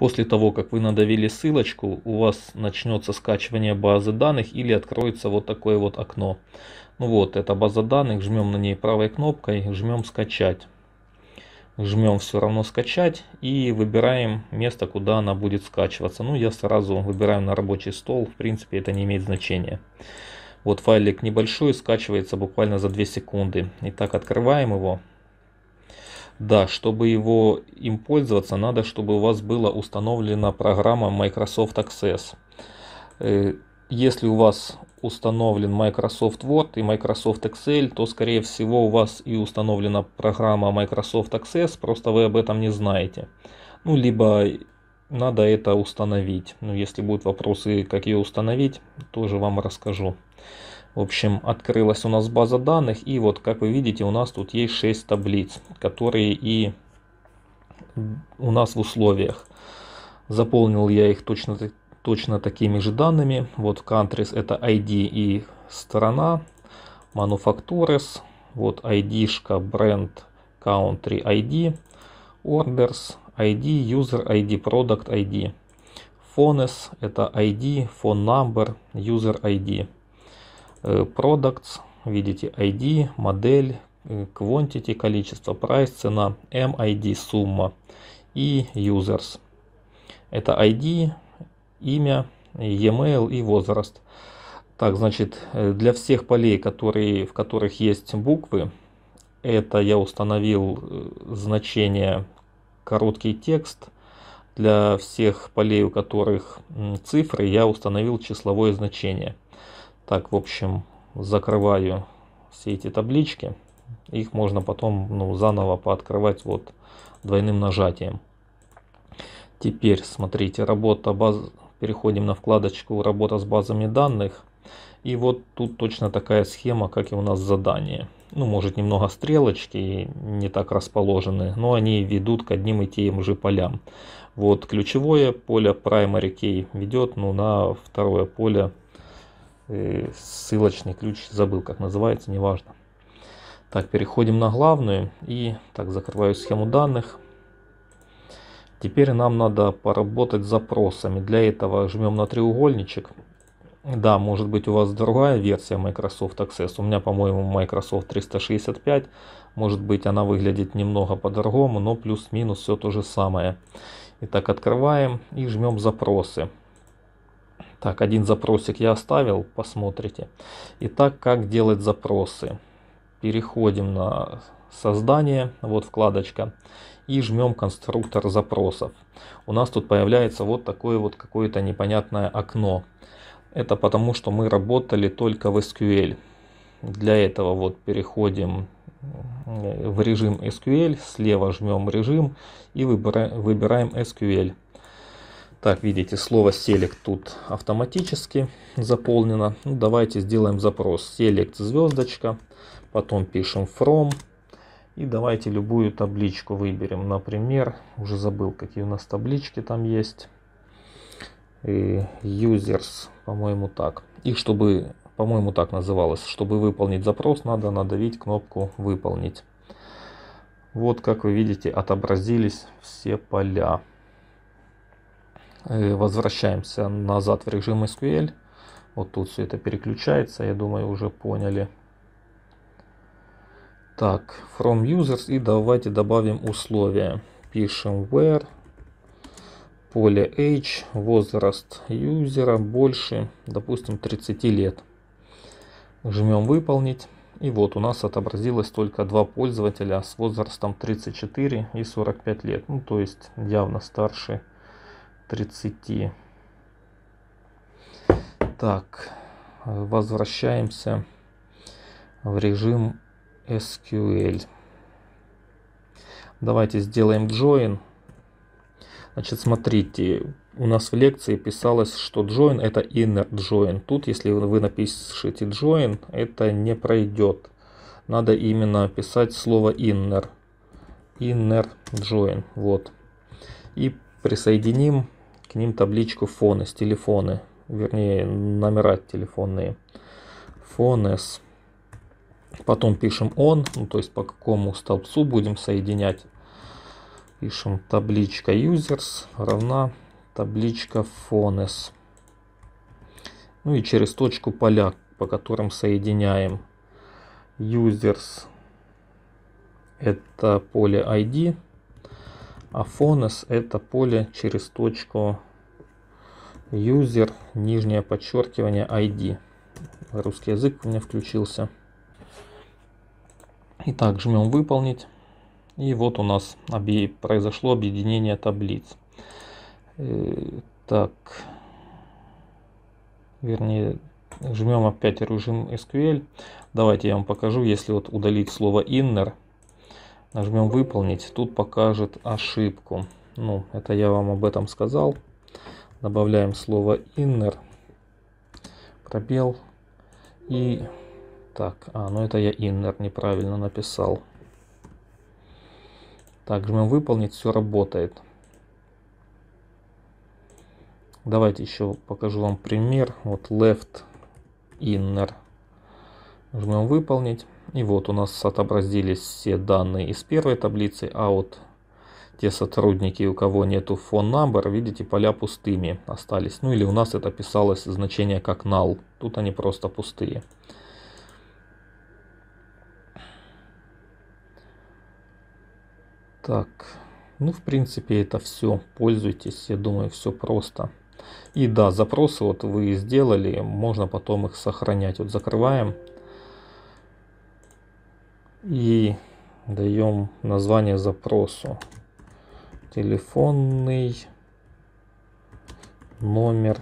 После того, как вы надавили ссылочку, у вас начнется скачивание базы данных или откроется вот такое вот окно. Ну вот, это база данных, жмем на ней правой кнопкой, жмем скачать. Жмем все равно скачать и выбираем место, куда она будет скачиваться. Ну, я сразу выбираю на рабочий стол, в принципе, это не имеет значения. Вот файлик небольшой, скачивается буквально за 2 секунды. Итак, открываем его. Да, чтобы его им пользоваться, надо, чтобы у вас была установлена программа Microsoft Access. Э, если у вас установлен Microsoft Word и Microsoft Excel, то, скорее всего, у вас и установлена программа Microsoft Access, просто вы об этом не знаете. Ну, либо надо это установить. Ну, если будут вопросы, как ее установить, тоже вам расскажу. В общем, открылась у нас база данных, и вот, как вы видите, у нас тут есть 6 таблиц, которые и у нас в условиях. Заполнил я их точно, точно такими же данными. Вот countries это ID и страна, manufactures вот ID-шка, бренд, country ID, orders, ID, user ID, product ID. Phones это ID, phone number, user ID. Э, products, видите ID, модель, э, quantity, количество, price, цена, MID, сумма и users. Это ID, имя, e-mail и возраст. Так, значит, э, для всех полей, которые, в которых есть буквы, это я установил значение короткий текст. Для всех полей, у которых цифры, я установил числовое значение – так, в общем, закрываю все эти таблички. Их можно потом ну, заново пооткрывать вот двойным нажатием. Теперь, смотрите, работа баз... переходим на вкладочку «Работа с базами данных». И вот тут точно такая схема, как и у нас задание. Ну, может, немного стрелочки не так расположены, но они ведут к одним и тем же полям. Вот ключевое поле primary key ведет ну, на второе поле ссылочный ключ, забыл как называется, неважно. Так, переходим на главную и так закрываю схему данных. Теперь нам надо поработать с запросами. Для этого жмем на треугольничек. Да, может быть у вас другая версия Microsoft Access. У меня, по-моему, Microsoft 365. Может быть она выглядит немного по-другому, но плюс-минус все то же самое. Итак, открываем и жмем запросы. Так, один запросик я оставил, посмотрите. Итак, как делать запросы. Переходим на создание, вот вкладочка, и жмем конструктор запросов. У нас тут появляется вот такое вот какое-то непонятное окно. Это потому, что мы работали только в SQL. Для этого вот переходим э, в режим SQL, слева жмем режим и выбираем SQL. Так, видите, слово селект тут автоматически заполнено. Ну, давайте сделаем запрос. селект звездочка, потом пишем from. И давайте любую табличку выберем. Например, уже забыл, какие у нас таблички там есть. И э, users, по-моему, так. И чтобы, по-моему, так называлось, чтобы выполнить запрос, надо надавить кнопку «Выполнить». Вот, как вы видите, отобразились все поля. Э, возвращаемся назад в режим SQL. Вот тут все это переключается, я думаю, уже поняли. Так, from users и давайте добавим условия. Пишем where, поле age, возраст юзера больше, допустим, 30 лет. Жмем выполнить. И вот у нас отобразилось только два пользователя с возрастом 34 и 45 лет. Ну, то есть явно старше 30. Так, возвращаемся в режим SQL. Давайте сделаем join. Значит, смотрите, у нас в лекции писалось, что join это inner join. Тут, если вы напишите join, это не пройдет. Надо именно писать слово inner. Inner join. Вот. И присоединим к ним табличку фоны с телефоны, вернее номера телефонные. Фонес. Потом пишем он, ну, то есть по какому столбцу будем соединять. Пишем табличка users равна табличка фонес. Ну и через точку поля, по которым соединяем users. Это поле ID а фонос это поле через точку user, нижнее подчеркивание ID. Русский язык у меня включился. Итак, жмем выполнить. И вот у нас обе... произошло объединение таблиц. Э, так, вернее, жмем опять режим SQL. Давайте я вам покажу, если вот удалить слово inner, Нажмем выполнить. Тут покажет ошибку. Ну, это я вам об этом сказал. Добавляем слово inner. Пробел. И так, а, ну это я inner неправильно написал. Так, жмем выполнить, все работает. Давайте еще покажу вам пример. Вот left inner. Жмем выполнить. И вот у нас отобразились все данные из первой таблицы, а вот те сотрудники, у кого нету фон number, видите, поля пустыми остались. Ну или у нас это писалось значение как null. Тут они просто пустые. Так, ну в принципе это все. Пользуйтесь, я думаю, все просто. И да, запросы вот вы сделали, можно потом их сохранять. Вот закрываем и даем название запросу. Телефонный номер